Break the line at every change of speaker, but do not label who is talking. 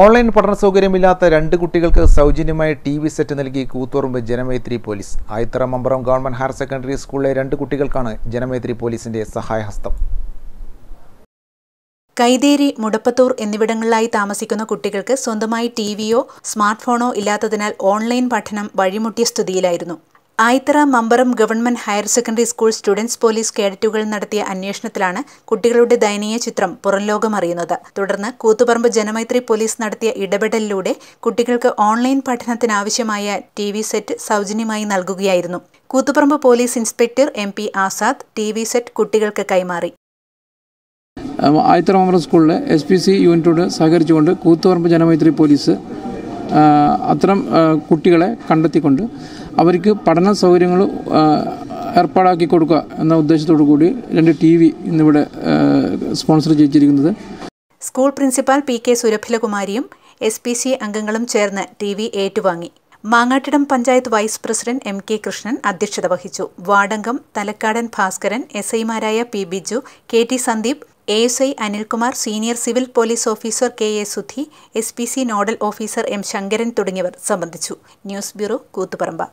online പഠന സൗകര്യമില്ലാത്ത രണ്ട് കുട്ടികൾക്ക് സൗജന്യമായി ടി വി സെറ്റ് നൽകി Koothuparamba Janamaithri police Ayithara Mambaram government higher secondary സ്കൂളിലെ രണ്ട് കുട്ടികൾക്കാണ് ജനമേത്രി പോലീസിന്റെ സഹായഹസ്തം
കൈതേരി മുടപ്പത്തൂർ എന്നിവിടങ്ങളിലായി താമസിക്കുന്ന കുട്ടികൾക്ക് സ്വന്തമായി ടി വിയോ സ്മാർട്ട് ഫോണോ ഇല്ലാത്തതിനാൽ ഓൺലൈൻ പഠനം വഴിമുട്ടിയ സ്ഥിതിയിലായിരുന്നു Ayithara Mambaram government higher secondary school students police കേഡറ്റുകൾ നടത്തിയ അന്വേഷണത്തിലാണ് കുട്ടികളുടെ ദയനീയ ചിത്രം പുറംലോകം അറിയുന്നത് തുടർന്ന് കൂത്തുപറമ്പ് ജനമൈത്രി പോലീസ് നടത്തിയ ഇടപെടലിലൂടെ കുട്ടികൾക്ക് ഓൺലൈൻ പഠനത്തിനാവശ്യമായ ടി വി സെറ്റ് സൗജന്യമായി നൽകുകയായിരുന്നു Koothuparamba police inspector M P Azad T V set കുട്ടികൾക്ക് കൈമാറി
ആയിത്തറ മമ്പറം സ്കൂളിലെ എസ് പി സി യൂണിറ്റോട് സഹകരിച്ചുകൊണ്ട് കൂത്തുപറമ്പ് ജനമൈത്രി പോലീസ് അത്തരം കുട്ടികളെ കണ്ടെത്തിക്കൊണ്ട് അവർക്ക് പഠന സൗകര്യങ്ങൾ ഏർപ്പാടാക്കി കൊടുക്കുക എന്ന ഉദ്ദേശത്തോടു കൂടി രണ്ട് ടി വി ഇന്നിവിടെ സ്പോൺസർ ചെയ്തിരിക്കുന്നത്
സ്കൂൾ പ്രിൻസിപ്പാൽ പി കെ സുരഭിലകുമാരിയും എസ് പി സി അംഗങ്ങളും ചേർന്ന് ടി വി ഏറ്റുവാങ്ങി Mangattidam panchayat vice president M K Krishnan അധ്യക്ഷത വഹിച്ചു വാർഡംഗം തലക്കാടൻ ഭാസ്കരൻ എസ് ഐമാരായ P Biju K T Sandeep A S I Anilkumar senior civil police officer K A Sudhi S P C nodal officer M Sankaran തുടങ്ങിയവർ സംബന്ധിച്ചു ന്യൂസ് ബ്യൂറോ കൂത്തുപറമ്പ